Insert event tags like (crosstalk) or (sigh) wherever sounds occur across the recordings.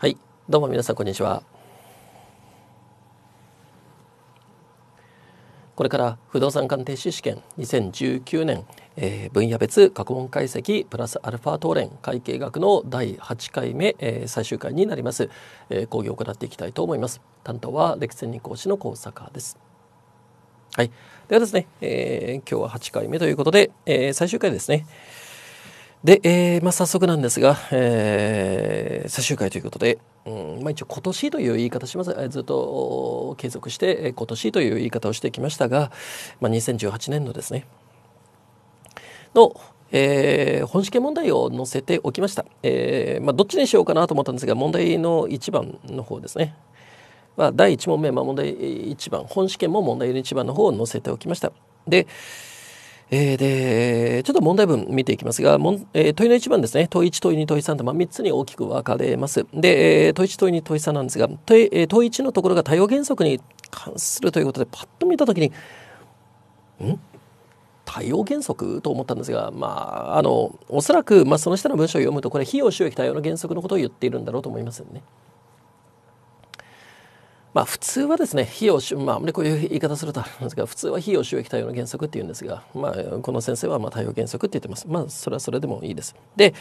はい、どうも皆さんこんにちは。これから不動産鑑定士試験2019年、えー、分野別過去問解析プラスアルファレン会計学の第8回目、えー、最終回になります、えー、講義を行っていきたいと思います。担当は歴戦二講師の高坂です。はい、ではですね、えー、今日は8回目ということで、えー、最終回ですね。で、えー、まあ、早速なんですが、えー、最終回ということで、うんまあ、一応今年という言い方します。ずっと継続して、え今年という言い方をしてきましたが、まあ、2018年のですね。の、えー、本試験問題を載せておきました。えー、まあ、どっちにしようかなと思ったんですが、問題の1番の方ですね。まあ、第1問目、まあ、問題1番、本試験も問題の1番の方を載せておきました。で、えー、で、ちょっと問題文見ていきますが、もんえー、問いの1番ですね。問1、問い2、問い3と、まあ、3つに大きく分かれます。で、えー、問1、問い2、問い3なんですが、問えー、問1のところが多様原則に関するということで、パッと見たときに、ん多様原則と思ったんですが、まあ、あの、おそらく、まあ、その下の文章を読むと、これ、費用収益多様の原則のことを言っているんだろうと思いますよね。まあ、普通はですね費用、まあね、こういう言い方するとあれんですが普通は費用収益対応の原則っていうんですが、まあ、この先生はまあ対応原則って言ってます。まあ、それはそれでもいいです。で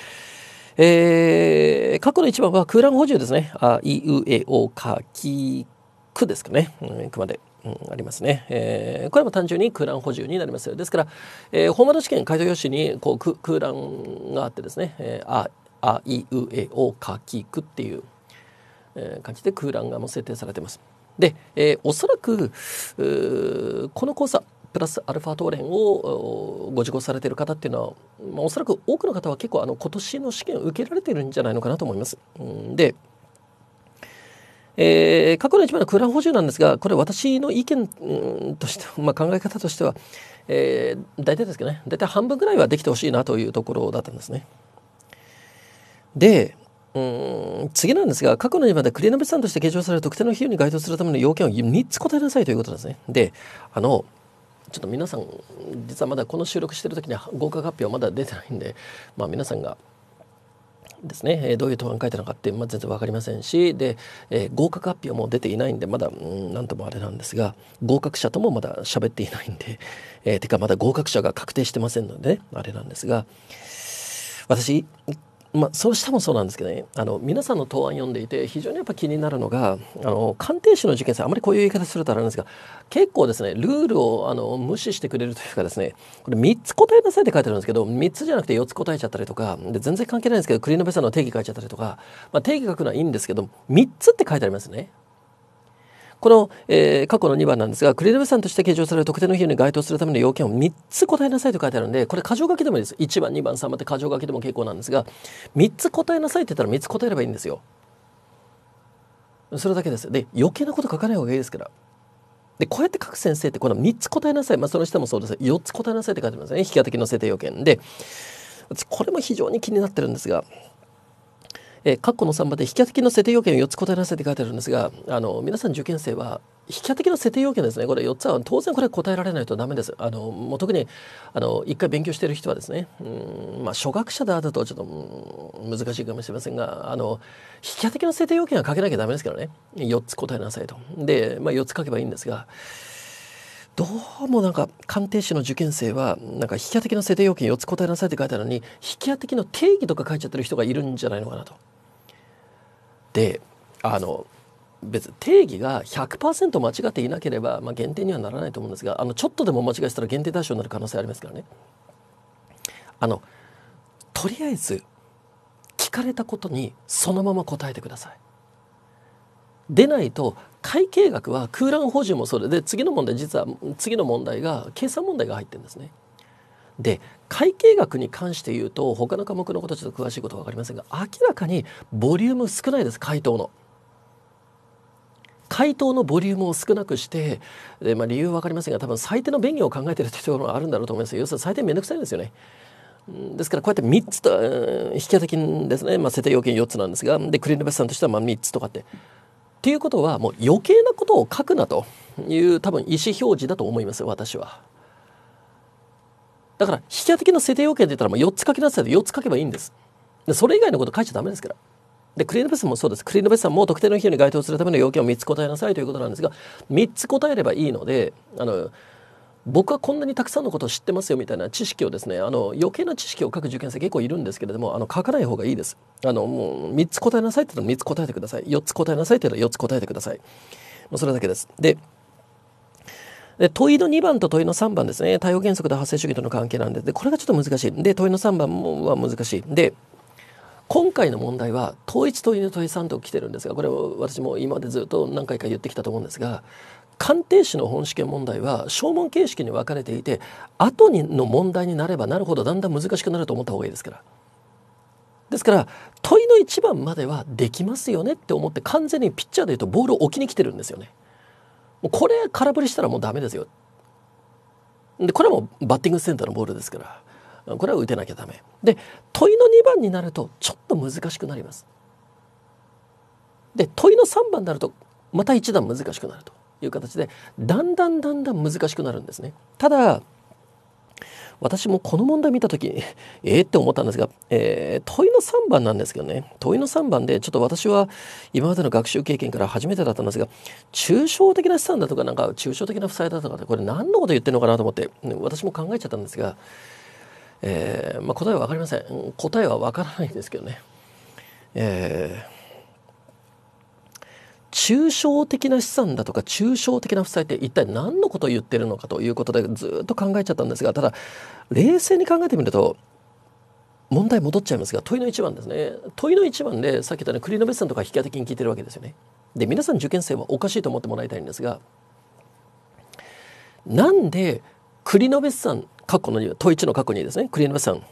えー、過去の一番は空欄補充ですね。あ、い、う、え、お、か、き、くですかね。うん、くまで。うん、ありますね、えー、これも単純に空欄補充になりますよですから、えー、本丸試験解答用紙にこう空欄があってですね、えー、ああいうえおかきくっていうえ感じで空欄がもう設定されています。で、えー、おそらくこの講座プラスアルファトーレンをご受講されている方っていうのは、まあ、おそらく多くの方は結構あの今年の試験を受けられてるんじゃないのかなと思います。で、えー、過去の一番の空欄補充なんですがこれ私の意見として、まあ、考え方としては、えー、大体ですけどね大体半分ぐらいはできてほしいなというところだったんですね。で、うん次なんですが過去の今で繰り延べさんとして計上される特定の費用に該当するための要件を3つ答えなさいということですね。であのちょっと皆さん実はまだこの収録してる時には合格発表まだ出てないんで、まあ、皆さんがですね、えどういう答案書いたのかって、まあ、全然分かりませんしで、えー、合格発表も出ていないんでまだ何ともあれなんですが合格者ともまだ喋っていないんで、えー、てかまだ合格者が確定してませんので、ね、あれなんですが私まあ、そうしたもそうなんですけどねあの皆さんの答案読んでいて非常にやっぱ気になるのがあの鑑定士の受験生あまりこういう言い方するとあれなんですが結構ですねルールをあの無視してくれるというかですねこれ3つ答えなさいって書いてあるんですけど3つじゃなくて4つ答えちゃったりとかで全然関係ないんですけど栗延さんの定義書いちゃったりとか、まあ、定義書くのはいいんですけど3つって書いてありますね。この、えー、過去の2番なんですが、クレルムさんとして計上される特定の費用に該当するための要件を3つ答えなさいと書いてあるんで、これ箇条書きでもいいです。1番、2番、3番って箇条書きでも結構なんですが、3つ答えなさいって言ったら3つ答えればいいんですよ。それだけです。で、余計なこと書かない方がいいですから。で、こうやって書く先生って、この3つ答えなさい。まあ、その下もそうです。4つ答えなさいって書いてますね。引き当ての設定要件で。これも非常に気になってるんですが、えー、括弧の3まで引き当ての設定要件を4つ答えなさいって書いてあるんですがあの皆さん受験生は引き当ての設定要件ですねこれ4つは当然これ答えられないとダメですあのもう特にあの1回勉強してる人はですねうんまあ初学者だとちょっと難しいかもしれませんがあの引き当ての設定要件は書けなきゃダメですけどね4つ答えなさいとで、まあ、4つ書けばいいんですがどうもなんか鑑定士の受験生はなんか引き当ての制定要件4つ答えなさいって書いてあるのに引き当ての定義とか書いちゃってる人がいるんじゃないのかなと。であの別に定義が100%間違っていなければ、まあ、限定にはならないと思うんですがあのちょっとでも間違えたら限定対象になる可能性ありますからね。あのとりあえず聞かれたことにそのまま答えてください。でないと会計学は空欄補充もそれで次の問題実は次の問題が計算問題が入ってるんですね。で会計学に関して言うと他の科目のことちょっと詳しいことは分かりませんが明らかにボリューム少ないです回答の。回答のボリュームを少なくしてで、まあ、理由は分かりませんが多分最低の便宜を考えてるというところがあるんだろうと思います要するに最低面倒くさいですよね。ですからこうやって3つと、うん、引き当て金ですね、まあ、設定要件4つなんですがでクリーンベスさんとしてはまあ3つとかって。っていうことはもう余計なことを書くなという多分意思表示だと思います私は。だから引き当てきの設定要件で言ったらもう4つ書きなさいと4つ書けばいいんです。でそれ以外のこと書いちゃダメですから。でクリーンベースもそうです。クリーンベスさんも特定の費用に該当するための要件を3つ答えなさいということなんですが3つ答えればいいのであの僕はこんなにたくさんのことを知ってますよみたいな知識をですねあの余計な知識を書く受験生結構いるんですけれどもあの書かない方がいいですあのもう3つ答えなさいって言ったら3つ答えてください4つ答えなさいって言ったら4つ答えてくださいもうそれだけですでで問いの2番と問いの3番ですね対応原則と発生主義との関係なんででこれがちょっと難しいで問いの3番もは難しいで今回の問題は統一問いの問い3と来てるんですがこれを私も今までずっと何回か言ってきたと思うんですが鑑定士の本試験問題は証文形式に分かれていて後にの問題になればなるほどだんだん難しくなると思った方がいいですから。ですから問いの1番まではできますよねって思って完全にピッチャーでいうとボールを置きに来てるんですよね。もうこれ空振りしたらもうダメですよ。でこれはもうバッティングセンターのボールですからこれは打てなきゃダメ。で問いの2番になるとちょっと難しくなります。で問いの3番になるとまた一段難しくなると。いう形でだんだんだんだん難しくなるんですね。ただ私もこの問題見た時えー、って思ったんですが、えー、問いの3番なんですけどね問いの3番でちょっと私は今までの学習経験から初めてだったんですが抽象的な資産だとかなんか抽象的な負債だとかこれ何のこと言ってるのかなと思って、私も考えちゃったんですが、えーまあ、答えは分かりません答えは分からないんですけどね。えー抽象的な資産だとか抽象的な負債って一体何のことを言ってるのかということでずっと考えちゃったんですがただ冷静に考えてみると問題戻っちゃいますが問いの一番ですね問いの一番でさっき言ったね栗の別さんとか引き当て金聞いてるわけですよね。で皆さん受験生はおかしいと思ってもらいたいんですがなんで栗延さん括弧の2問い1の括弧2ですね栗延さん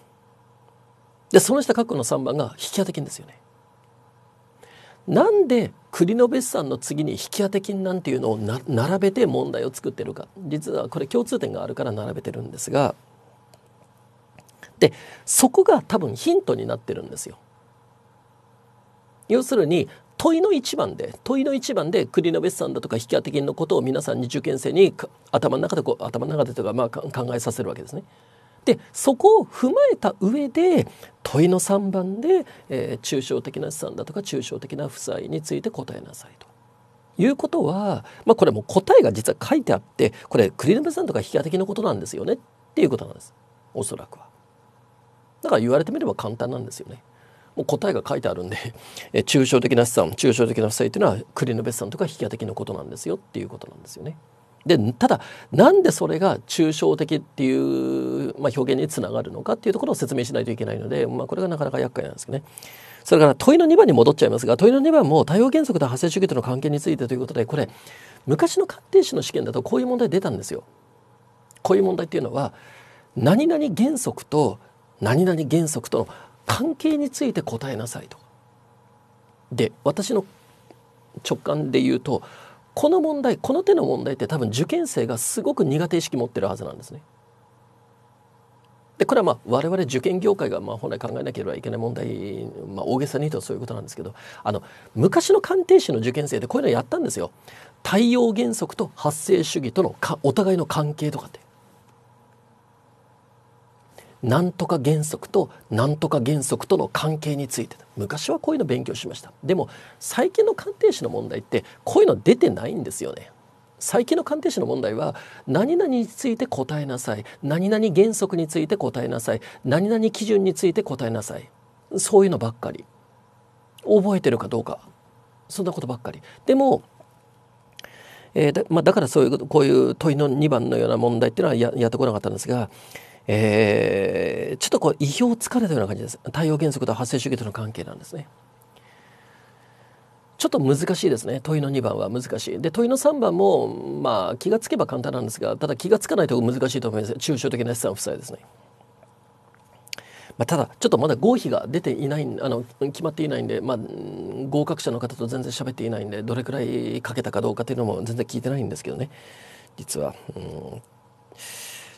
でその下括弧の3番が引き当て金ですよね。なんで栗の別産の次に引き当て金なんていうのを並べて問題を作ってるか実はこれ共通点があるから並べてるんですがでそこが多分ヒントになってるんですよ。要するに問いの一番で問いの一番で栗の別産だとか引き当て金のことを皆さんに受験生に頭の中でこう頭の中でとかまあ考えさせるわけですね。でそこを踏まえた上で問いの3番で、えー、抽象的な資産だとか抽象的な負債について答えなさいと。いうことは、まあ、これも答えが実は書いてあってこれクリルムさんとか引き当てのことなんですよねっていうことなんですおそらくは。だから言われてみれば簡単なんですよね。もう答えが書いてあるんで、え抽象的な資産抽象的な負債っていうのはクリヌベスさんとか引き当てのことなんですよっていうことなんですよね。でただなんでそれが抽象的っていう、まあ、表現につながるのかっていうところを説明しないといけないので、まあ、これがなかなか厄介なんですけどね。それから問いの2番に戻っちゃいますが問いの2番も多様原則と発生主義との関係についてということでこれ昔の鑑定士の試験だとこういう問題出たんですよ。こういう問題っていうのは何々原則と何々原則との関係について答えなさいと。で私の直感で言うとこの問題この手の問題って多分受験生がすごく苦手意識持ってるはずなんですね。でこれはまあ我々受験業界がまあ本来考えなければいけない問題、まあ、大げさに言うとそういうことなんですけどあの昔の鑑定士の受験生でこういうのやったんですよ。太陽原則と発生主義とのかお互いの関係とかって。なんとか原則となんとか原則との関係について昔はこういうの勉強しましたでも最近の鑑定士の問題ってこういうの出てないんですよね最近の鑑定士の問題は何々について答えなさい何々原則について答えなさい何々基準について答えなさいそういうのばっかり覚えてるかどうかそんなことばっかりでもえーだまあ、だからそういうこういう問いの2番のような問題っていうのはややってこなかったんですが、えー、ちょっとこう意表をつかれたような感じです太陽原則と発生主義との関係なんですねちょっと難しいですね問いの2番は難しいで問いの3番もまあ気がつけば簡単なんですがただ気がつかないと難しいと思います抽象的な資産負債ですねまあ、ただちょっとまだ合否が出ていないあの決まっていないんで、まあ、合格者の方と全然喋っていないんでどれくらいかけたかどうかというのも全然聞いてないんですけどね実は。うん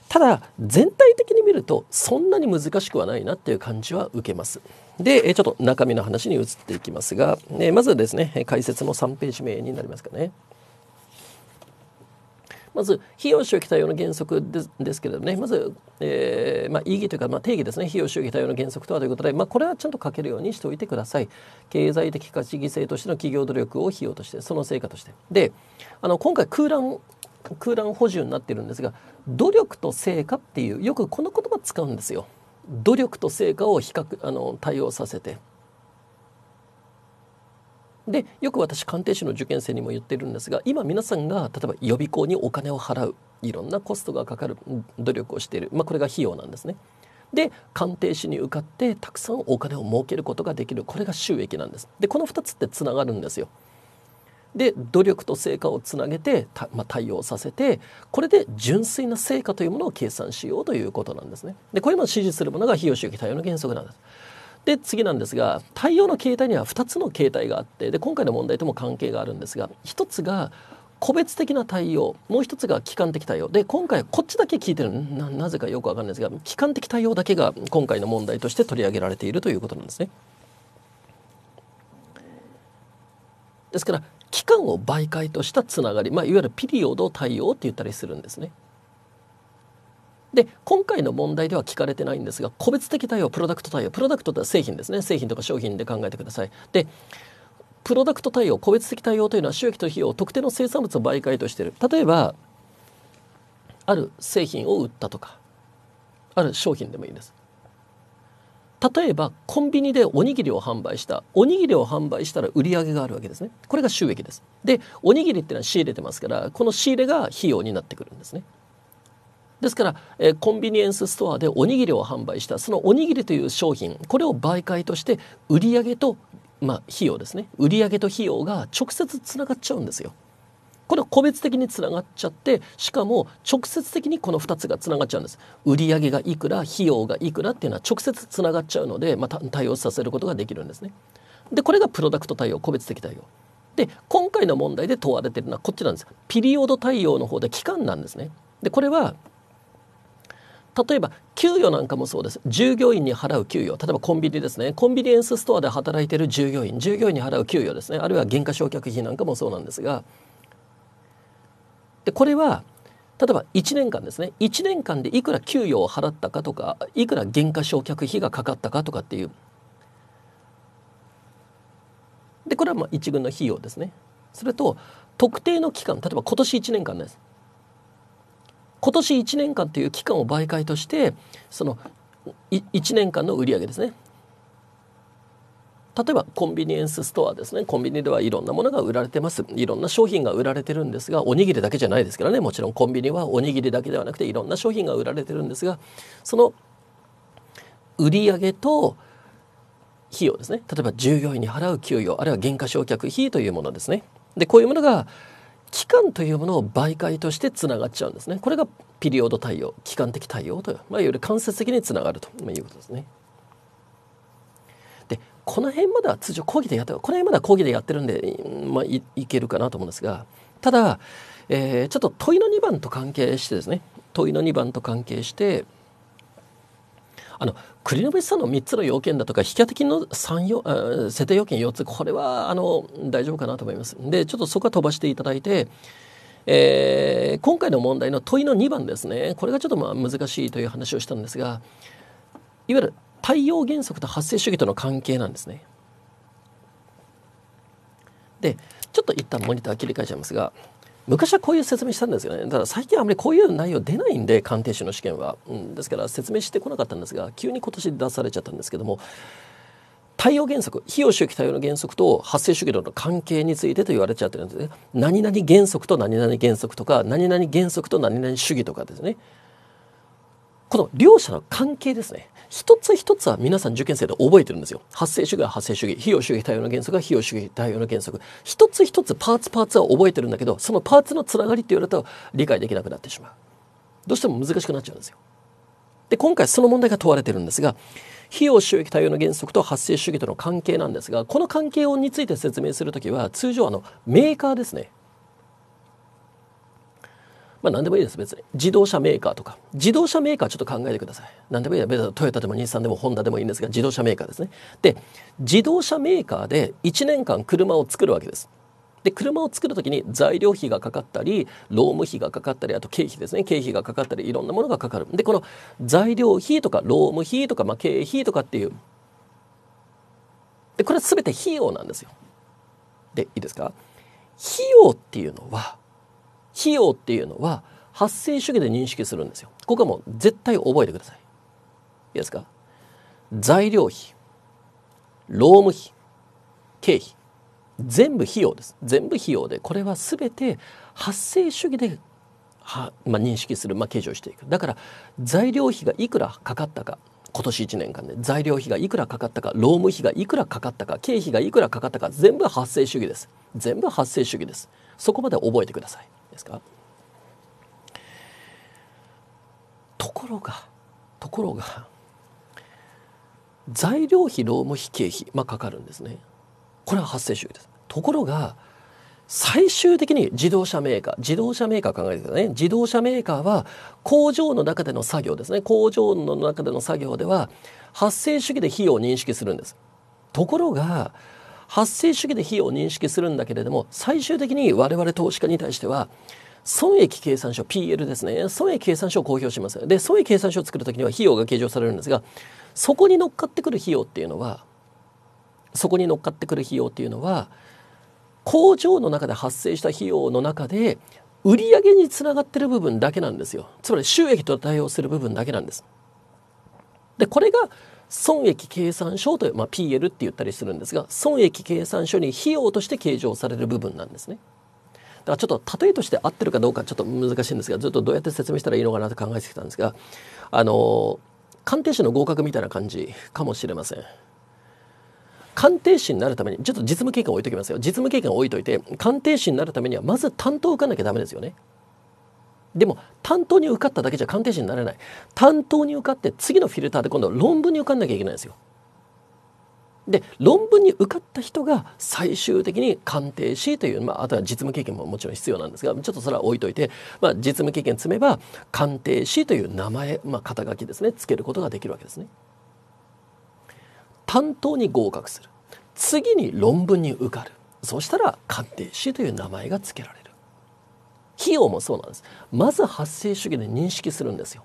ただ全体的に見るとそんなに難しくはないなっていう感じは受けます。でちょっと中身の話に移っていきますが、えまずですね解説の3ページ目になりますかね。まず費用収益対応の原則ですけれどねまず、えーまあ、意義というか、まあ、定義ですね費用収益対応の原則とはということで、まあ、これはちゃんと書けるようにしておいてください経済的価値犠牲としての企業努力を費用としてその成果としてであの今回空欄空欄補充になってるんですが努力と成果っていうよくこの言葉使うんですよ。努力と成果を比較あの対応させてでよく私鑑定士の受験生にも言ってるんですが今皆さんが例えば予備校にお金を払ういろんなコストがかかる努力をしている、まあ、これが費用なんですね。で鑑定士に受かってたくさんお金を儲けることができるこれが収益なんです。でこの2つってつながるんですよ。で努力と成果をつなげてまあ、対応させてこれで純粋な成果というものを計算しようということなんですね。でこれも支持するものが費用周期対応の原則なんです。で次なんですが対応の形態には2つの形態があってで今回の問題とも関係があるんですが1つが個別的な対応もう一つが機関的対応で今回こっちだけ聞いてるななぜかよくわかんないですが機関的対応だけが今回の問題として取り上げられているということなんですね。ですから期間を媒介としたつながり、まあ、いわゆるピリオド対応って言ったりするんですね。で今回の問題では聞かれてないんですが個別的対応プロダクト対応プロダクトとは製品ですね製品とか商品で考えてください。でプロダクト対応個別的対応というのは収益と費用特定の生産物を媒介としている例えばある製品を売ったとかある商品でもいいです例えばコンビニでおにぎりを販売したおにぎりを販売したら売り上げがあるわけですねこれが収益ですでおにぎりっていうのは仕入れてますからこの仕入れが費用になってくるんですねですから、えコンビニエンスストアでおにぎりを販売したそのおにぎりという商品これを媒介として売り上げとまあ費用ですね売り上げと費用が直接つながっちゃうんですよこれは個別的につながっちゃってしかも直接的にこの2つがつながっちゃうんです売上がいくら費用がいくらっていうのは直接つながっちゃうので、まあ、対応させることができるんですねでこれがプロダクト対応個別的対応で今回の問題で問われてるのはこっちなんですピリオド対応の方で期間なんですねでこれは例えば給与なんかもそうです従業員に払う給与例えばコンビニですねコンビニエンスストアで働いてる従業員従業員に払う給与ですねあるいは減価償却費なんかもそうなんですがでこれは例えば1年間ですね1年間でいくら給与を払ったかとかいくら減価償却費がかかったかとかっていうでこれはまあ1軍の費用ですねそれと特定の期間例えば今年1年間です今年1年間という期間を媒介としてその1年間の売り上げですね例えばコンビニエンスストアですねコンビニではいろんなものが売られてますいろんな商品が売られてるんですがおにぎりだけじゃないですからねもちろんコンビニはおにぎりだけではなくていろんな商品が売られてるんですがその売り上げと費用ですね例えば従業員に払う給与あるいは減価償却費というものですねでこういうものが期間というものを媒介としてつながっちゃうんですねこれがピリオド対応期間的対応という、まあ、ゆる間接的につながるということですね。この辺までは通常講義でやってこの辺までは講義でやってるんで、まあ、いいけるかなと思うんですがただ、えー、ちょっと問いの2番と関係してですね問いの2番と関係してあの栗延ノさんの3つの要件だとか引き当て金の要設定要件4つこれはあの大丈夫かなと思います。でちょっとそこは飛ばしていただいて、えー、今回の問題の問いの2番ですねこれがちょっとまあ難しいという話をしたんですがいわゆる太陽原則と発生主義との関係なんですね。でちょっと一旦モニター切り替えちゃいますが昔はこういう説明したんですよねただ最近あまりこういう内容出ないんで鑑定士の試験は、うん、ですから説明してこなかったんですが急に今年出されちゃったんですけども太陽原則費用周期太陽の原則と発生主義との関係についてと言われちゃってるんですね何々原則と何々原則とか何々原則と何々主義とかですねこの両者の関係ですね一つ一つは皆さん受験生で覚えてるんですよ。発生主義は発生主義、費用主義対応の原則は費用主義対応の原則。一つ一つパーツパーツは覚えてるんだけど、そのパーツのつながりって言われたら理解できなくなってしまう。どうしても難しくなっちゃうんですよ。で、今回その問題が問われてるんですが、費用収益対応の原則と発生主義との関係なんですが、この関係をについて説明するときは、通常あのメーカーですね。まあ何でもいいです別に自動車メーカーとか自動車メーカーちょっと考えてください何でもいいですトヨタでも日産でもホンダでもいいんですが自動車メーカーですねで自動車メーカーで1年間車を作るわけですで車を作る時に材料費がかかったり労務費がかかったりあと経費ですね経費がかかったりいろんなものがかかるでこの材料費とか労務費とか、まあ、経費とかっていうでこれは全て費用なんですよでいいですか費用っていうのは費用っていうのは発生主義で認識するんですよ。ここはもう絶対覚えてください。いいですか材料費、労務費、経費、全部費用です。全部費用で、これは全て発生主義では、まあ、認識する、まあ、計上していく。だから材料費がいくらかかったか、今年1年間で材料費がいくらかかったか労務費がいくらかかったか経費がいくらかかったか全部発生主義です全部発生主義ですそこまで覚えてくださいですかところがところが材料費労務費経費、まあ、かかるんですねこれは発生収益ですところが最終的に自動車メーカー自動車メーカー考えてくださいね自動車メーカーは工場の中での作業ですね工場の中での作業では発生主義で費用を認識するんですところが発生主義で非を認識するんだけれども最終的に我々投資家に対しては損益計算書 PL ですね損益計算書を公表しますで損益計算書を作る時には費用が計上されるんですがそこに乗っかってくる費用っていうのはそこに乗っかってくる費用っていうのは工場の中で発生した費用の中で売上につながってる部分だけなんですよつまり収益と対応する部分だけなんですでこれが損益計算書という、まあ、PL って言ったりするんですが損益計算書に費用として計上される部分なんですね。だからちょっと例えとして合ってるかどうかちょっと難しいんですがずっとどうやって説明したらいいのかなと考えてきたんですがあの鑑定士の合格みたいな感じかもしれません。鑑定士になるためにちょっと実務経験を置いときますよ実務経験置いといて鑑定士になるためにはまず担当を受かなきゃダメですよね。でも担当に受かっただけじゃ鑑定士になれない担当に受かって次のフィルターで今度は論文に受かんなきゃいけないんですよ。で論文に受かった人が最終的に鑑定士という、まあ、あとは実務経験ももちろん必要なんですがちょっとそれは置いといて、まあ、実務経験積めば鑑定士という名前、まあ、肩書きですねつけることができるわけですね。担当に合格する次に論文に受かるそしたら鑑定士という名前がつけられる。費用もそうなんですまず発生主義で認識するんですよ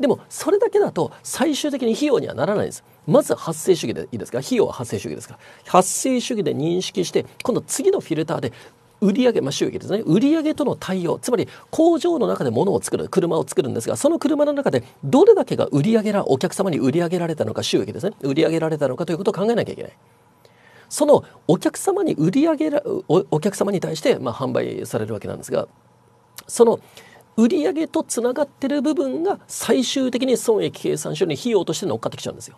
でもそれだけだと最終的に費用にはならないんですまず発生主義でいいですか費用は発生主義ですから発生主義で認識して今度次のフィルターで売上まあ、収益ですね売上との対応つまり工場の中で物を作る車を作るんですがその車の中でどれだけが売り上げらお客様に売り上げられたのか収益ですね売り上げられたのかということを考えなきゃいけないそのお客様に売り上げらお客様に対してまあ販売されるわけなんですがその売り上げとつながってる部分が最終的に損益計算書に費用として乗っかってきちゃうんですよ。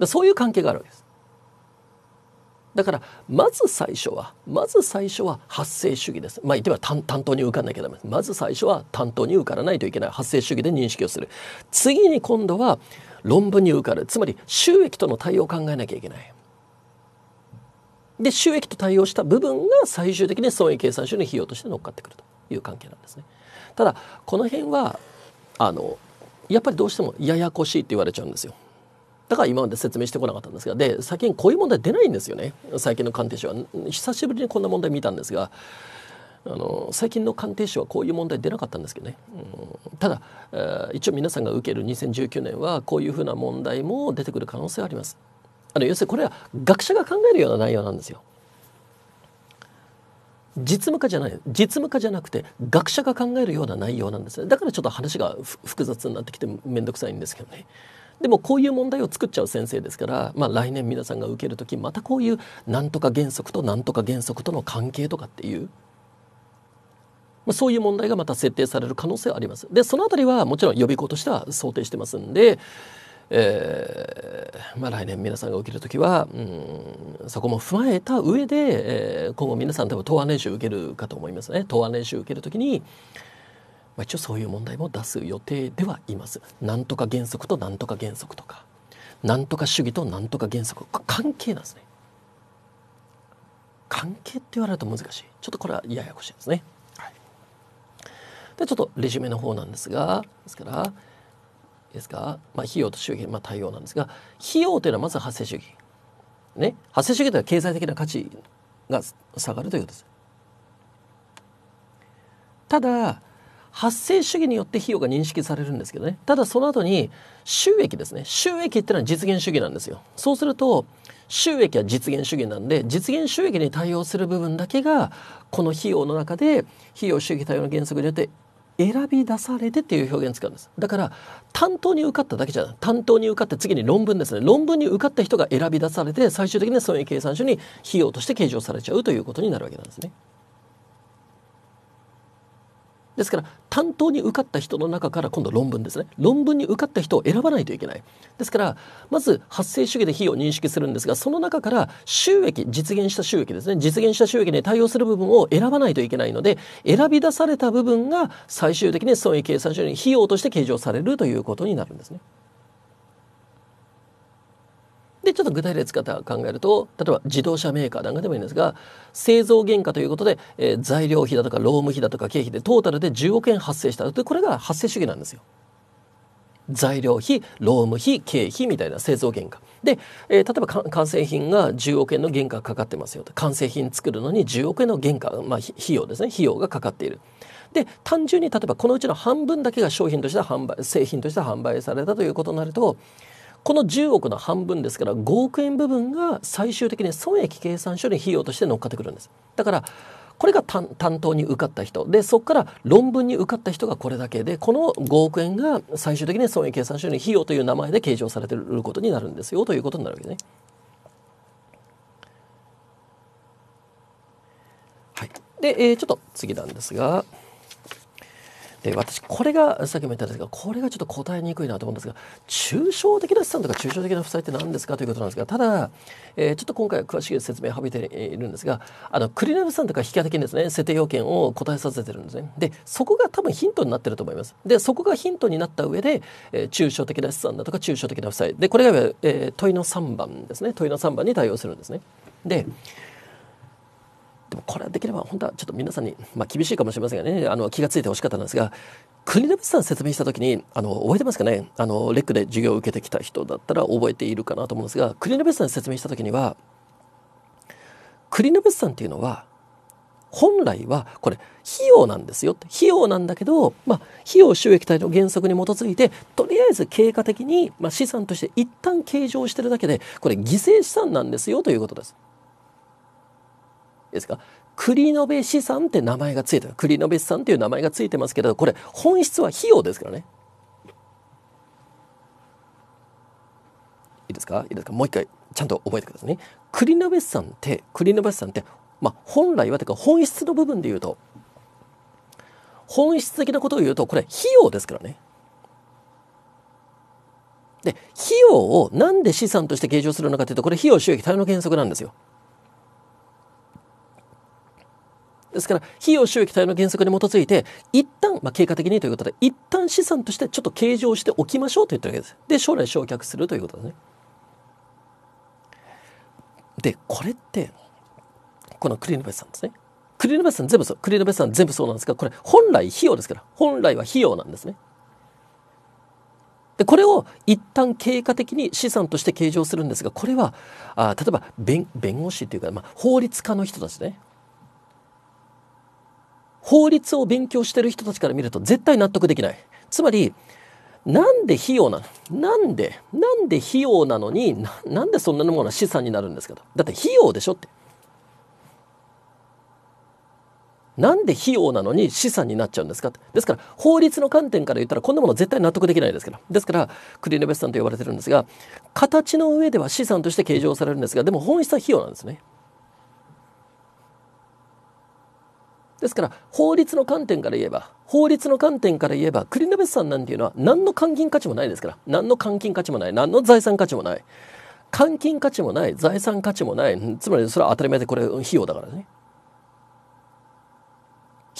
だそういう関係があるわけです。だからまず最初はまず最初は発生主義です。まあ言っては担担当に受からなきゃダメです。まず最初は担当に受からないといけない発生主義で認識をする。次に今度は論文に受かるつまり収益との対応を考えなきゃいけない。で収益と対応した部分が最終的に損益計算書に費用として乗っかってくるという関係なんですね。ただこの辺はあのやっぱりどうしてもややこしいって言われちゃうんですよ。だから今まで説明してこなかったんですがで最近こういう問題出ないんですよね最近の鑑定士は久しぶりにこんな問題見たんですがあの最近の鑑定士はこういう問題出なかったんですけどね、うん、ただ、えー、一応皆さんが受ける2019年はこういうふうな問題も出てくる可能性はありますあの要するにこれは学者が考えるような内容なんですよ実務家じゃない実務家じゃなくて学者が考えるような内容なんですねだからちょっと話が複雑になってきて面倒くさいんですけどねでもこういう問題を作っちゃう先生ですから、まあ、来年皆さんが受ける時またこういうなんとか原則となんとか原則との関係とかっていうそういう問題がまた設定される可能性はあります。でそのあたりはもちろん予備校としては想定してますんで、えー、まあ、来年皆さんが受ける時は、うん、そこも踏まえた上で、えー、今後皆さん多分答案練習受けるかと思いますね答案練習受ける時に、まあ、一応そういう問題も出す予定ではいます。なんとか原則となんとか原則とかなんとか主義となんとか原則関係なんですね。関係って言われると難しいちょっとこれはややこしいですね。でちょっとレジュメの方なんですがですからいいですか、まあ、費用と収益、まあ、対応なんですが費用というのはまず発生主義。ね、発生主義というのは経済的な価値が下がるということです。ただ発生主義によって費用が認識されるんですけどねただその後に収益ですね収益ってのは実現主義なんですよそうすると収益は実現主義なんで実現収益に対応する部分だけがこの費用の中で費用収益対応の原則によって選び出されてっていう表現使うんですだから担当に受かっただけじゃない担当に受かって次に論文ですね論文に受かった人が選び出されて最終的に損益計算書に費用として計上されちゃうということになるわけなんですね。ですから担当に受かった人の中から今度論文ですね論文に受かった人を選ばないといけないですからまず発生主義で費用を認識するんですがその中から収益実現した収益ですね実現した収益に対応する部分を選ばないといけないので選び出された部分が最終的に損益計算書に費用として計上されるということになるんですね。でちょっと具体例使った考えると例えば自動車メーカーなんかでもいいんですが製造原価ということで、えー、材料費だとか労務費だとか経費でトータルで10億円発生したとこれが発生主義なんですよ。材料費労務費経費みたいな製造原価で、えー、例えば完成品が10億円の原価がかかってますよと完成品作るのに10億円の原価、まあ、費用ですね費用がかかっているで単純に例えばこのうちの半分だけが商品として販売製品として販売されたということになるとこの10億の半分ですから5億円部分が最終的に損益計算書に費用として乗っかってくるんですだからこれが担当に受かった人でそこから論文に受かった人がこれだけでこの5億円が最終的に損益計算書に費用という名前で計上されていることになるんですよということになるわけですね。はい、で、えー、ちょっと次なんですが。で私これがさっきも言ったんですがこれがちょっと答えにくいなと思うんですが抽象的な資産とか抽象的な負債って何ですかということなんですがただ、えー、ちょっと今回は詳しい説明を省いているんですがあのクリナル資産とか引き当て金ですね設定要件を答えさせてるんですねでそこが多分ヒントになってると思いますでそこがヒントになった上で、えー、抽象的な資産だとか抽象的な負債でこれが、えー、問いの3番ですね問いの3番に対応するんですねで、でもこれはできれば本当はちょっと皆さんに、まあ、厳しいかもしれませんがねあの気が付いてほしかったんですが国の別さん説明した時にあの覚えてますかねあのレックで授業を受けてきた人だったら覚えているかなと思うんですが国の別さん説明した時には国の別さんっていうのは本来はこれ費用なんですよ費用なんだけど、まあ、費用収益体の原則に基づいてとりあえず経過的に、まあ、資産として一旦計上してるだけでこれ犠牲資産なんですよということです。ですか繰延資産って名前がついてる繰延資産っていう名前がついてますけどこれ本質は費用ですからねいいですかいいですかもう一回ちゃんと覚えてくださいね繰延資産って繰延資産ってまあ本来はというか本質の部分で言うと本質的なことを言うとこれ費用ですからねで費用をなんで資産として計上するのかというとこれ費用収益対の原則なんですよですから、費用収益対の原則に基づいて、一旦、まあ、経過的にということで、一旦資産としてちょっと計上しておきましょうと言ってるわけです。で、将来償却するということですね。で、これって、このクリーンベスさんですね。クリーンベスさん全部そう。クリーンベスさん全部そうなんですが、これ本来費用ですから、本来は費用なんですね。でこれを一旦経過的に資産として計上するんですがこれはあ例えば弁弁護士というか、まあ、法律家の人たちね法律を勉強してる人たちから見ると絶対納得できない。つまり、なんで費用なのなんでなんで費用なのにななんでそんなものは資産になるんですかと。だって費用でしょって。なんで費用なのに資産になっちゃうんですかですから法律の観点から言ったらこんなもの絶対納得できないですからですからクリーネベスさんと呼ばれてるんですが形の上では資産として計上されるんですがでも本質は費用なんですね。ですから法律の観点から言えば法律の観点から言えばクリナベスさんなんていうのは何の換金価値もないですから何の換金価値もない何の財産価値もない換金価値もない財産価値もないつまりそれは当たり前でこれ費用だからね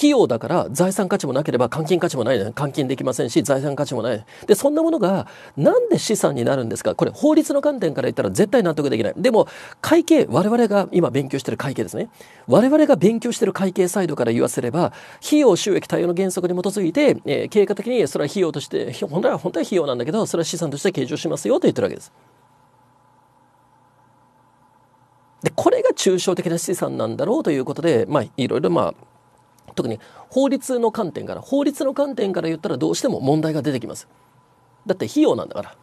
企用だから財産価値もなければ換金価値もない、ね、換金できませんし財産価値もない。で、そんなものがなんで資産になるんですかこれ法律の観点から言ったら絶対納得できない。でも会計、我々が今勉強してる会計ですね。我々が勉強してる会計サイドから言わせれば、費用収益対応の原則に基づいて、えー、経過的にそれは費用として、本来は本当は費用なんだけど、それは資産として計上しますよと言ってるわけです。でこれが抽象的な資産なんだろうということでまあいろいろまあ特に法律の観点から法律の観点から言ったらどうしても問題が出てきますだって費用なんだから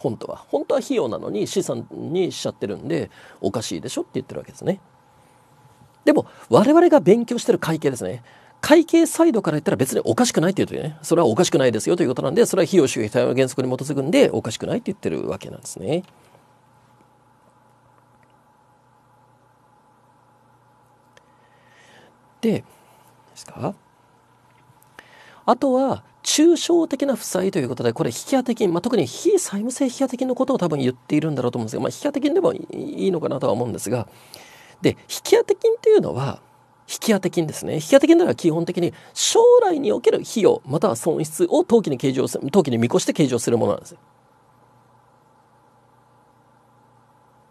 本当は本当は費用なのに資産にしちゃってるんでおかしいでしょって言ってるわけですねでも我々が勉強してる会計ですね会計サイドから言ったら別におかしくないって言うとねそれはおかしくないですよということなんでそれは費用収益対応原則に基づくんでおかしくないって言ってるわけなんですねでですかあとは抽象的な負債ということでこれ引き当て金、まあ、特に非債務性引き当て金のことを多分言っているんだろうと思うんですが、まあ、引き当て金でもいいのかなとは思うんですがで引き当て金というのは引き当て金ですね引き当て金というのは基本的に将来における費用または損失を当期に計上する当期に見越して計上するものなんですよ。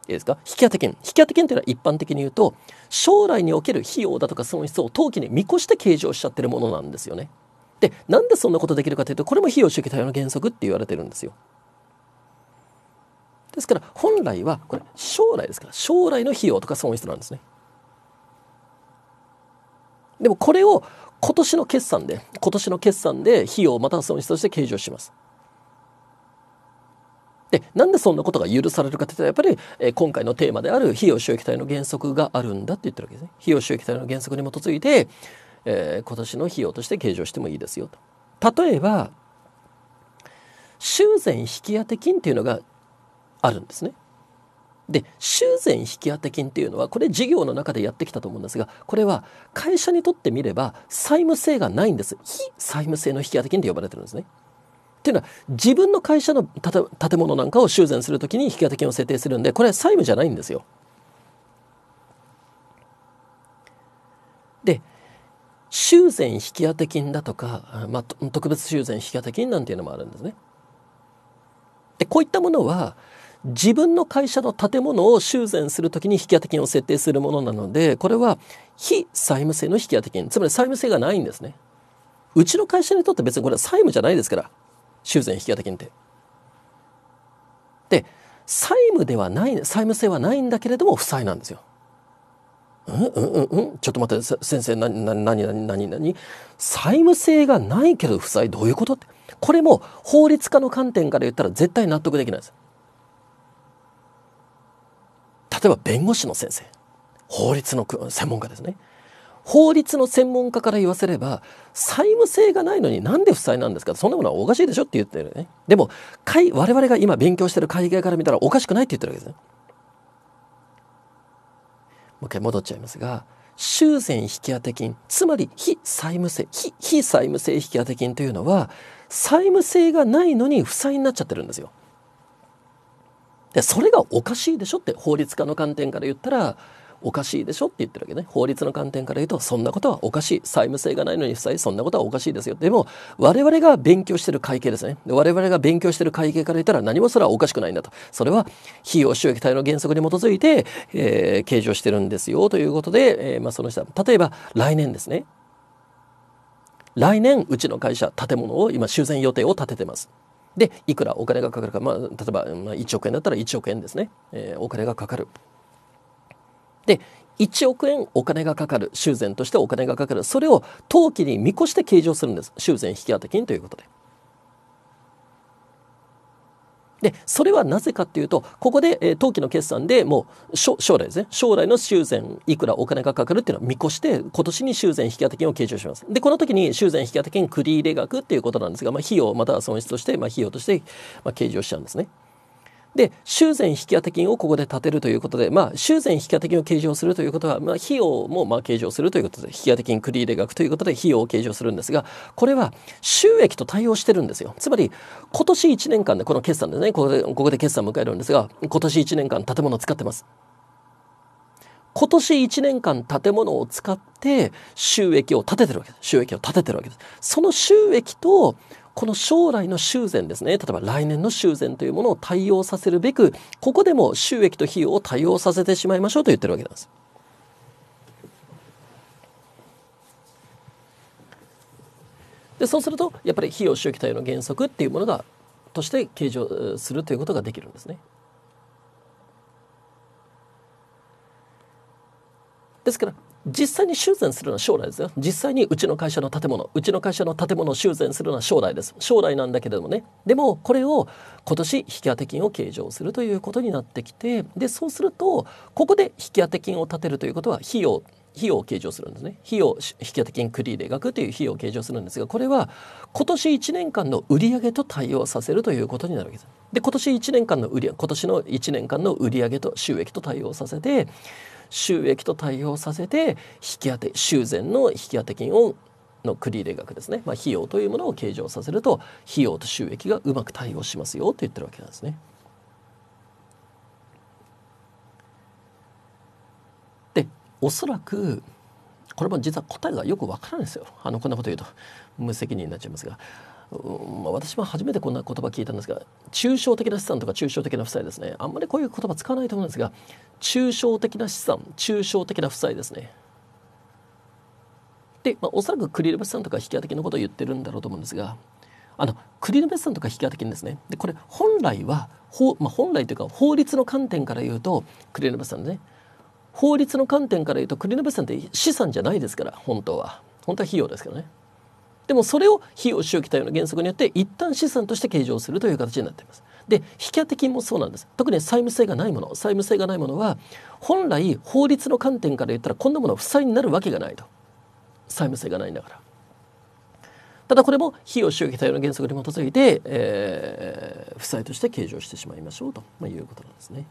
いいですか引当権引当権というのは一般的に言うと将来における費用だとか損失を当期に見越して計上しちゃってるものなんですよね。でなんでそんなことできるかというとこれも費用主義多様の原則って言われてるんですよ。ですから本来はこれ将来ですから将来の費用とか損失なんですね。でもこれを今年の決算で今年の決算で費用または損失として計上します。でなんでそんなことが許されるかというとやっぱり、えー、今回のテーマである費用収益体の原則があるんだって言ってるわけですね。費用収益体の原則に基づいて、えー、今年の費用として計上してもいいですよと。例えば修繕引当金っていうのがあるんですね。で修繕引当金っていうのはこれ事業の中でやってきたと思うんですがこれは会社にとってみれば債務性がないんです非債務性の引当金って呼ばれてるんですね。っていうのは自分の会社の建物なんかを修繕するときに引当金を設定するんでこれは債務じゃないんですよ。で修繕引当金だとか、まあ、特別修繕引当金なんていうのもあるんですね。でこういったものは自分の会社の建物を修繕するときに引当金を設定するものなのでこれは非債務性の引当金つまり債務性がないんですね。うちの会社にとって別にこれは債務じゃないですから修繕引金って。で債務ではない債務性はないんだけれども負債なんですよ。うんうんうんうんちょっと待って先生何何何何何債務性がないけど負債どういうことってこれも法律家の観点から言ったら絶対納得できないです。例えば弁護士の先生法律の専門家ですね法律の専門家から言わせれば債務性がないのになんで負債なんですかそんなものはおかしいでしょって言ってるねでも海我々が今勉強してる海外から見たらおかしくないって言ってるわけですねもう一回戻っちゃいますが修繕引当金つまり非債務性非非債務性引当金というのは債務性がないのに負債になっちゃってるんですよでそれがおかしいでしょって法律家の観点から言ったらおかしいでしょって言ってるわけね法律の観点から言うとそんなことはおかしい債務性がないのに負債そんなことはおかしいですよでも我々が勉強してる会計ですね我々が勉強してる会計から言ったら何もそれはおかしくないんだとそれは費用収益体の原則に基づいて、えー、計上してるんですよということで、えー、まあ、そのは例えば来年ですね来年うちの会社建物を今修繕予定を立ててます。でいくらお金がかかるか、まあ、例えば、まあ、1億円だったら1億円ですね、えー、お金がかかるで1億円お金がかかる修繕としてお金がかかるそれを当期に見越して計上するんです修繕引当金ということで。でそれはなぜかっていうとここで、えー、当期の決算でもう将来ですね将来の修繕いくらお金がかかるっていうのを見越して今年に修繕引当金を計上しますでこの時に修繕引当金繰り入れ額っていうことなんですが、まあ、費用または損失として、まあ、費用として、まあ、計上しちゃうんですね。で修繕引当金をここで立てるということで、まあ、修繕引当金を計上するということは、まあ、費用もまあ計上するということで引当金繰入額ということで費用を計上するんですがこれは収益と対応してるんですよつまり今年1年間でこの決算でねここでここで決算迎えるんですが今年1年間建物を使ってます。今年1年間建物を使って収益を立ててるわけです。収益を立ててるわけです。その収益とこの将来の修繕ですね例えば来年の修繕というものを対応させるべくここでも収益と費用を対応させてしまいましょうと言ってるわけなんです。でそうするとやっぱり費用収益対応の原則っていうものがとして計上するということができるんですね。ですから実際に修繕するのは将来ですよ実際にうちの会社の建物うちの会社の建物を修繕するのは将来です将来なんだけれどもねでもこれを今年引当金を計上するということになってきてでそうするとここで引当金を立てるということは費用費用を計上するんですね費用引当金繰入れ額という費用を計上するんですがこれは今年1年間の売上と対応させるということになるわけですで今年1年間の売今年の1年間の売上と収益と対応させて収益と対応させて引き当て修繕の引き当て金をの繰入額ですね、まあ、費用というものを計上させると費用と収益がうまく対応しますよと言ってるわけなんですね。でおそらくこれも実は答えがよくわからないですよあのこんなこと言うと無責任になっちゃいますがうん、私は初めてこんな言葉聞いたんですが抽象的な資産とか抽象的な負債ですねあんまりこういう言葉使わないと思うんですが抽象的な資産抽象的な負債ですねで、まあ、おそらくクリルベ資産とか引き当て金のことを言ってるんだろうと思うんですがあのクリルベ資産とか引き当て金ですねでこれ本来は法、まあ、本来というか法律の観点から言うとクリルベ資産ね法律の観点から言うとクリルベ資産って資産じゃないですから本当は本当は費用ですけどねでもそれを費用収期対応の原則によって一旦資産として計上するという形になっています。で引き当て金もそうなんです特に債務性がないもの債務性がないものは本来法律の観点から言ったらこんなものは負債になるわけがないと債務性がないんだからただこれも費用収益対応の原則に基づいて、えー、負債として計上してしまいましょうと、まいうことなんですね。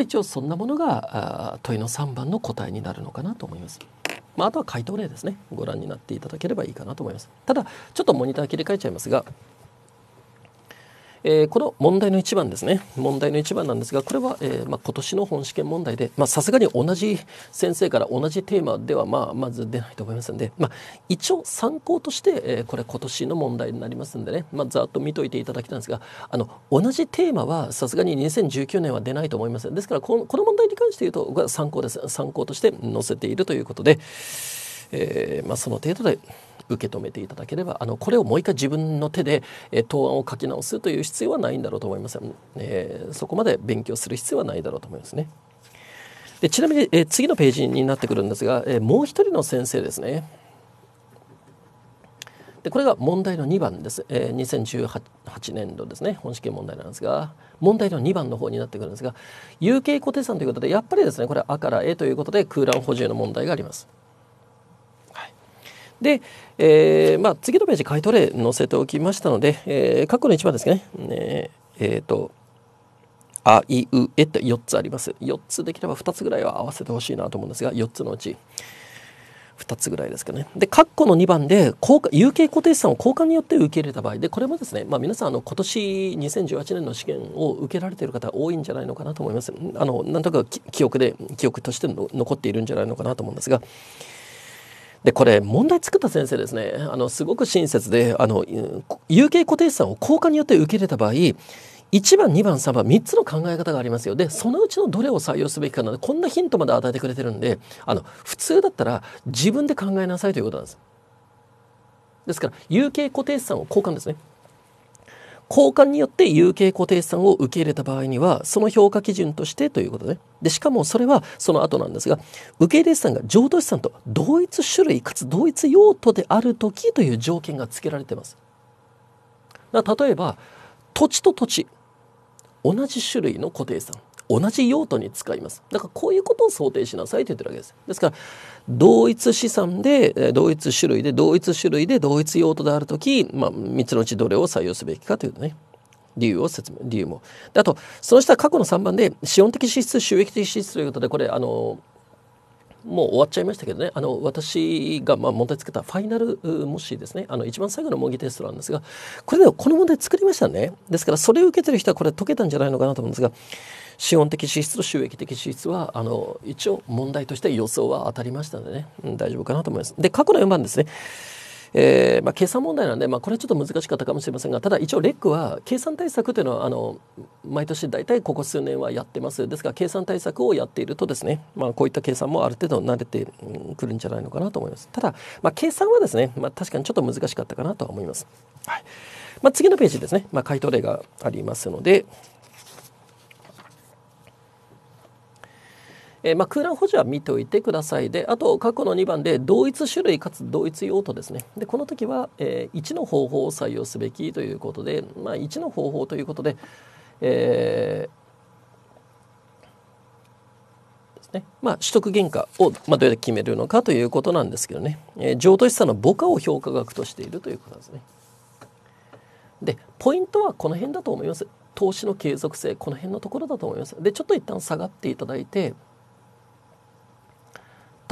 まあ、一応そんなものがあ問いの3番の答えになるのかなと思います。まあ、あとは回答例ですねご覧になっていただければいいかなと思います。ただちょっとモニター切り替えちゃいますがえー、この問題の一番ですね問題の一番なんですがこれは、えーまあ、今年の本試験問題でさすがに同じ先生から同じテーマでは、まあ、まず出ないと思いますので、まあ、一応参考として、えー、これ今年の問題になりますんでね、まあ、ざっと見といていただきたいんですがあの同じテーマはさすがに2019年は出ないと思いますですからこのこの問題に関して言うと参考です参考として載せているということで、えーまあ、その程度で受け止めていただければあのこれをもう一回自分の手で、え答案を書き直すという必要はないんだろうと思います、えー、そこまで勉強する必要はないだろうと思いますね。でちなみに、えー、次のページになってくるんですが、えー、もう一人の先生ですね。でこれが問題の2番です、えー、2018年度ですね本試験問題なんですが問題の2番の方になってくるんですが有形固定算ということでやっぱりですねこれ「あ」から「A ということで空欄補充の問題があります。で、えー、まあ、次のページ買い取れ載せておきましたので、えー、過去の一番ですね、ねえっ、とあいうえって4つあります4つできれば2つぐらいは合わせてほしいなと思うんですが4つのうち2つぐらいですかねで括弧の2番で有形固定資産を交換によって受け入れた場合でこれもですね、まあ、皆さんあの今年2018年の試験を受けられている方多いんじゃないのかなと思いますあのなんとか記憶で記憶として残っているんじゃないのかなと思うんですがでこれ問題作った先生ですねあのすごく親切であの有形固定資産を効果によって受け入れた場合1番2番3番3つの考え方がありますよでそのうちのどれを採用すべきかなんでこんなヒントまで与えてくれてるんであの普通だったら自分で考えなさいということなんです。ですから有形固定資産を交換ですね交換によって有形固定資産を受け入れた場合には、その評価基準としてということね。で、しかもそれはその後なんですが、受け入れ資産が譲渡資産と同一種類かつ同一用途である時という条件が付けられています。例えば、土地と土地、同じ種類の固定資産。同じ用途に使いますだからこういうことを想定しなさいと言ってるわけですですから同一資産で同一種類で同一種類で同一用途である時、まあ、3つのうちどれを採用すべきかというね理由を説明理由もあとその下過去の3番で資本的支出収益的支出ということでこれあのもう終わっちゃいましたけどねあの私がまあ問題つけたファイナル模試ですねあの一番最後の模擬テストなんですがこれでこの問題作りましたねですからそれを受けてる人はこれ解けたんじゃないのかなと思うんですが資本的支出と収益的支出はあの一応問題として予想は当たりましたのでね、うん、大丈夫かなと思います。で過去の4番ですねえーまあ、計算問題なんで、まあ、これはちょっと難しかったかもしれませんがただ一応レックは計算対策というのはあの毎年大体ここ数年はやってますですから計算対策をやっているとですね、まあ、こういった計算もある程度慣れてくるんじゃないのかなと思いますただ、まあ、計算はですね、まあ、確かにちょっと難しかったかなとは思います、はいまあ、次のページですね、まあ、回答例がありますのでえー、まあ、空欄補助は見ておいてくださいであと過去の2番で同一種類かつ同一用途ですねでこの時は、えー、1の方法を採用すべきということで、まあ、1の方法ということで、えー、ですねまあ、取得原価を、まあ、どうやって決めるのかということなんですけどね、えー、譲渡資産の母価を評価額としているということなんですね。でポイントはこの辺だと思います投資の継続性この辺のところだと思いますでちょっと一旦下がっていただいて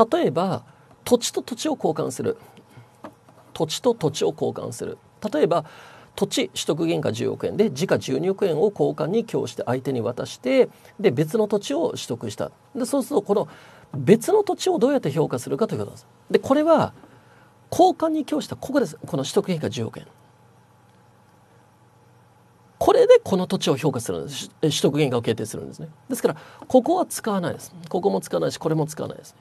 例えば土地と土地を交換する土地と土地を交換する例えば土地取得原価10億円で時価12億円を交換に供して相手に渡してで別の土地を取得したでそうするとこの別の土地をどうやって評価するかということです。でこれは交換に供したここですこの取得原価10億円これでこの土地を評価するんです取得原価を決定するんですねですからここは使わないですここも使わないしこれも使わないです、ね、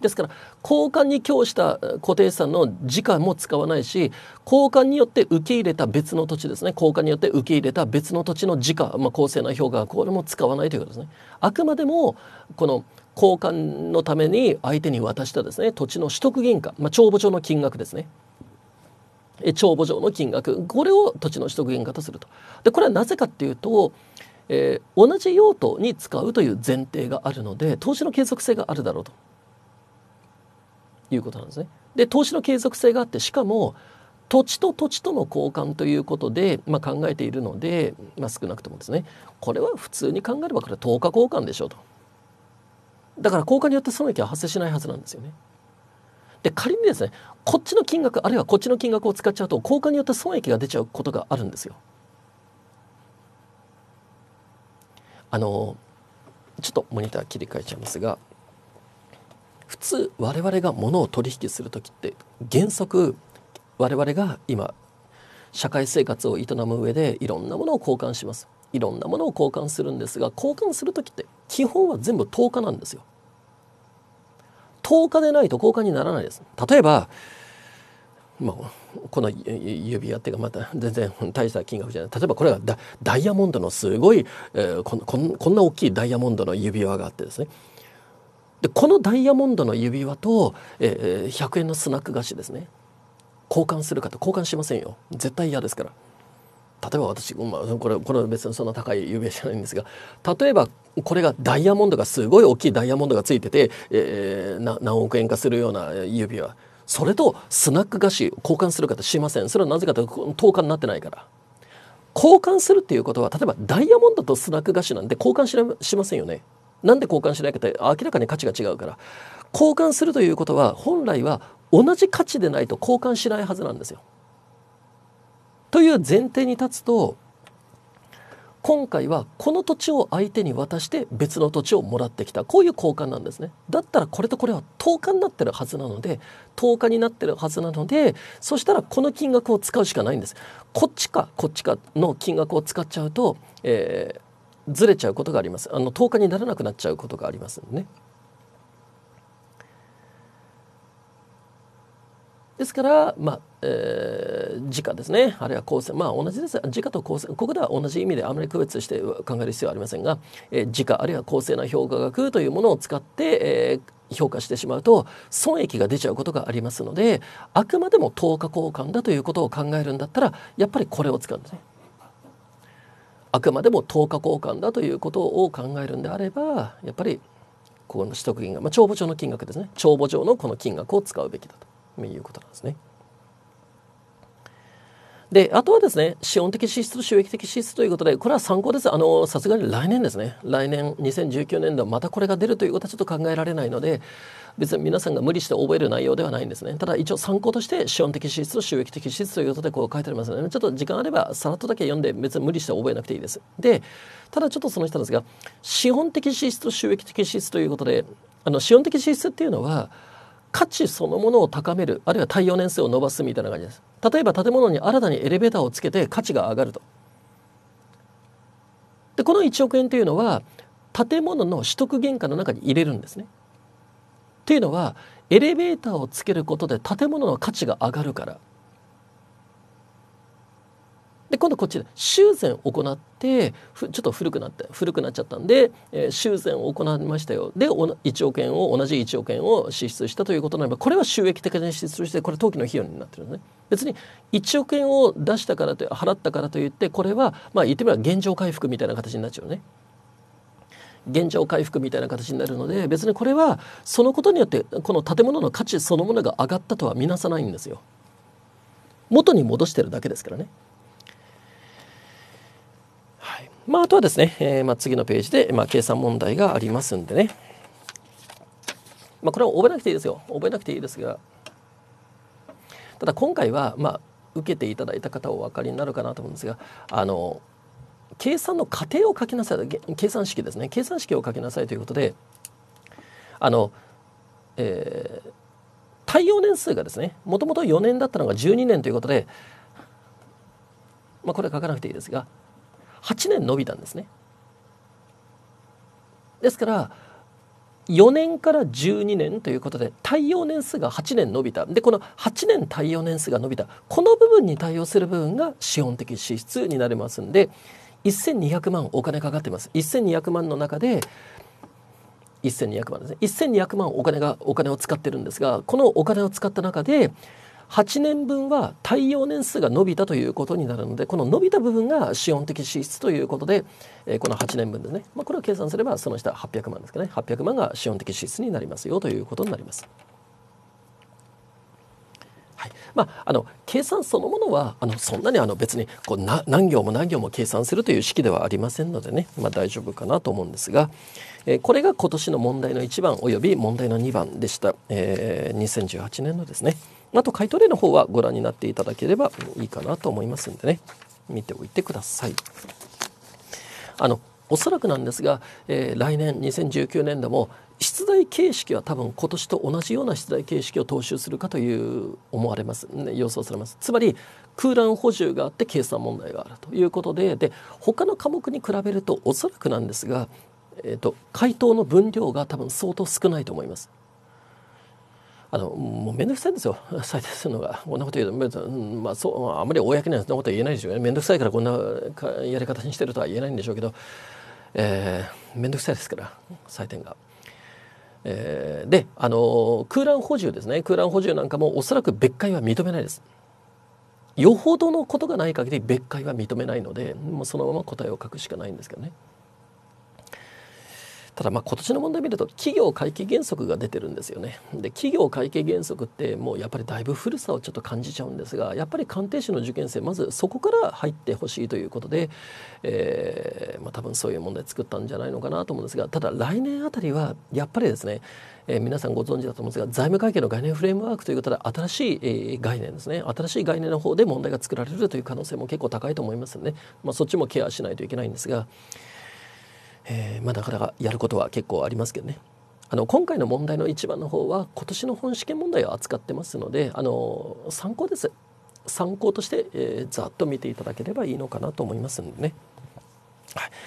ですから交換に供した固定資産の時価も使わないし交換によって受け入れた別の土地ですね交換によって受け入れた別の土地の時価、まあ、公正な評価これも使わないということですね。あくまでもこの交換のために相手に渡したですね土地の取得原価、まあ、帳簿上の金額ですね帳簿上の金額これを土地の取得原価とするとでこれはなぜかっていうと、えー、同じ用途に使うという前提があるので投資の継続性があるだろうということなんですね。で投資の継続性があってしかも土地と土地との交換ということで、まあ、考えているので、まあ、少なくともですねこれは普通に考えればこれは等価交換でしょうとだから交換によって損益は発生しないはずなんですよね。で仮にですねこっちの金額あるいはこっちの金額を使っちゃうと交換によって損益が出ちゃうことがあるんですよ。あのちょっとモニター切り替えちゃいますが普通我々が物を取引する時って原則我々が今社会生活を営む上でいろんなものを交換しますいろんなものを交換するんですが交換する時って基本は全部10日なんですよ10日でないと交換にならないです例えばまあ、この指輪っていうかまた全然大した金額じゃない例えばこれはダイヤモンドのすごい、えー、こんこんな大きいダイヤモンドの指輪があってですねでこのダイヤモンドの指輪と、えー、100円のスナック菓子ですね交換するかと交換しませんよ絶対嫌ですから例えば私、まあ、これこれ別にそんな高い指輪じゃないんですが例えばこれがダイヤモンドがすごい大きいダイヤモンドがついてて、えー、何億円かするような指輪それとスナック菓子交換するかとしませんそれはなぜかというと10日になってないから交換するっていうことは例えばダイヤモンドとスナック菓子なんて交換しませんよねなんで交換しないかって明らかに価値が違うから交換するということは本来は同じ価値でないと交換しないはずなんですよ。という前提に立つと今回はこの土地を相手に渡して別の土地をもらってきたこういう交換なんですねだったらこれとこれは10日になってるはずなので10日になってるはずなのでそしたらこの金額を使うしかないんですこっちかこっちかの金額を使っちゃうと、えー、ずれちゃうことがありますあの10日にならなくなっちゃうことがありますね。ですから、まあえー、時価ですねあるいは構成まあ同じです時価と構成ここでは同じ意味であまり区別して考える必要はありませんが、えー、自あるいは公正な評価額というものを使って、えー、評価してしまうと損益が出ちゃうことがありますのであくまでも10日交換だということを考えるんだったらやっぱりこれを使うんですね。あくまでも等価交換だということを考えるんであればやっぱりこの取得金額、まあ、帳簿上の金額ですね帳簿上のこの金額を使うべきだということなんですね。で、あとはですね、資本的支出と収益的支出ということで、これは参考です。あの、さすがに来年ですね。来年、2019年度またこれが出るということはちょっと考えられないので、別に皆さんが無理して覚える内容ではないんですね。ただ一応参考として、資本的支出と収益的支出ということでこう書いてありますので、ちょっと時間あればさらっとだけ読んで、別に無理して覚えなくていいです。で、ただちょっとその人ですが、資本的支出と収益的支出ということで、あの、資本的支出っていうのは、価値そのものを高めるあるいは耐用年数を伸ばすみたいな感じです例えば建物に新たにエレベーターをつけて価値が上がるとでこの1億円というのは建物の取得原価の中に入れるんですねというのはエレベーターをつけることで建物の価値が上がるからで今度こっちで修繕を行ってちょっと古くなって古くなっちゃったんで、えー、修繕を行いましたよで1億円を同じ1億円を支出したということならばこれは収益的に支出してこれ登記の費用になってるんですね。別に1億円を出したからと払ったからといってこれはまあ言ってみれば現状回復みたいな形になっちゃうね。現状回復みたいな形になるので別にこれはそのことによってこの建物の価値そのものが上がったとは見なさないんですよ。元に戻してるだけですからね。まあ、あとはですね、えー、まあ、次のページで、まあ、計算問題がありますんでね。まあ、これは覚えなくていいですよ。覚えなくていいですが。ただ今回は、まあ、受けていただいた方お分かりになるかなと思うんですが、あの、計算の過程を書きなさい。計算式ですね。計算式を書きなさいということで、あの、えー、対応年数がですね、もともと4年だったのが12年ということで、まあ、これは書かなくていいですが、8年伸びたんですね。ですから4年から12年ということで耐用年数が8年伸びたでこの8年耐用年数が伸びたこの部分に対応する部分が資本的支出になりますんで1200万お金かかってます1200万の中で1200万ですね1200万お金がお金を使ってるんですがこのお金を使った中で8年分は耐用年数が伸びたということになるのでこの伸びた部分が資本的支出ということで、えー、この8年分ですね、まあ、これを計算すればその下800万ですかね800万が資本的支出になりますよということになります。はいまあ、あの計算そのものはあのそんなにあの別にこう何行も何行も計算するという式ではありませんのでね、まあ、大丈夫かなと思うんですが、えー、これが今年の問題の1番および問題の2番でした、えー、2018年のですね。あと買取の方はご覧になっていただければいいかなと思いますんでね見ておいてください。あのおそらくなんですが、えー、来年2019年度も出題形式は多分今年と同じような出題形式を踏襲するかという思われます、ね、予想されますつまり空欄補充があって計算問題があるということでで他の科目に比べるとおそらくなんですが、えーと回答の分量が多分相当少ないと思いますあのもう面倒くさいんですよ採決 (laughs) するのがこんなこと言うと、まあ、そうあまり公にはそんなことは言えないでしょうね面倒くさいからこんなやり方にしてるとは言えないんでしょうけど、えー、面倒くさいですから採点が。えー、であの空欄補充ですね空欄補充なんかもおそらく別解は認めないです。よほどのことがない限り別解は認めないのでもうそのまま答えを書くしかないんですけどね。ただまあ今年の問題見ると企業会計原則が出てるんですよね。で企業会計原則ってもうやっぱりだいぶ古さをちょっと感じちゃうんですがやっぱり鑑定士の受験生まずそこから入ってほしいということで、えーまあ、多分そういう問題作ったんじゃないのかなと思うんですがただ来年あたりはやっぱりですね、えー、皆さんご存知だと思うんですが財務会計の概念フレームワークということで新しい、え概念ですね新しい概念の方で問題が作られるという可能性も結構高いと思いますので、ね、まあ、そっちもケアしないといけないんですが。えー、まあ、なからやることは結構ありますけどね。あの今回の問題の一番の方は今年の本試験問題を扱ってますのであの参考です参考として、えー、ざっと見ていただければいいのかなと思いますんでね。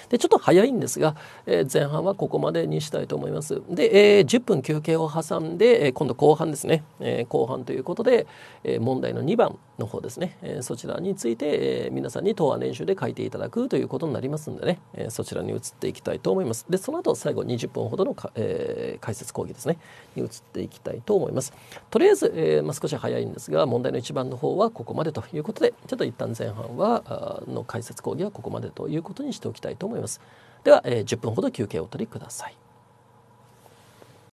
でちょっと早いんですが、えー、前半はここまでにしたいと思います。で、えー、10分休憩を挟んで、えー、今度後半ですね、えー、後半ということで、えー、問題の2番の方ですね、えー、そちらについて、えー、皆さんに答案練習で書いていただくということになりますんでね、えー、そちらに移っていきたいと思います。で、その後最後20分ほどのえー、解説講義ですね、に移っていきたいと思います。とりあえず、えーまあ、少し早いんですが、問題の1番の方はここまでということで、ちょっと一旦前半はあの解説講義はここまでということにしておきます。おきたいと思います。では、えー、10分ほど休憩をお取りください。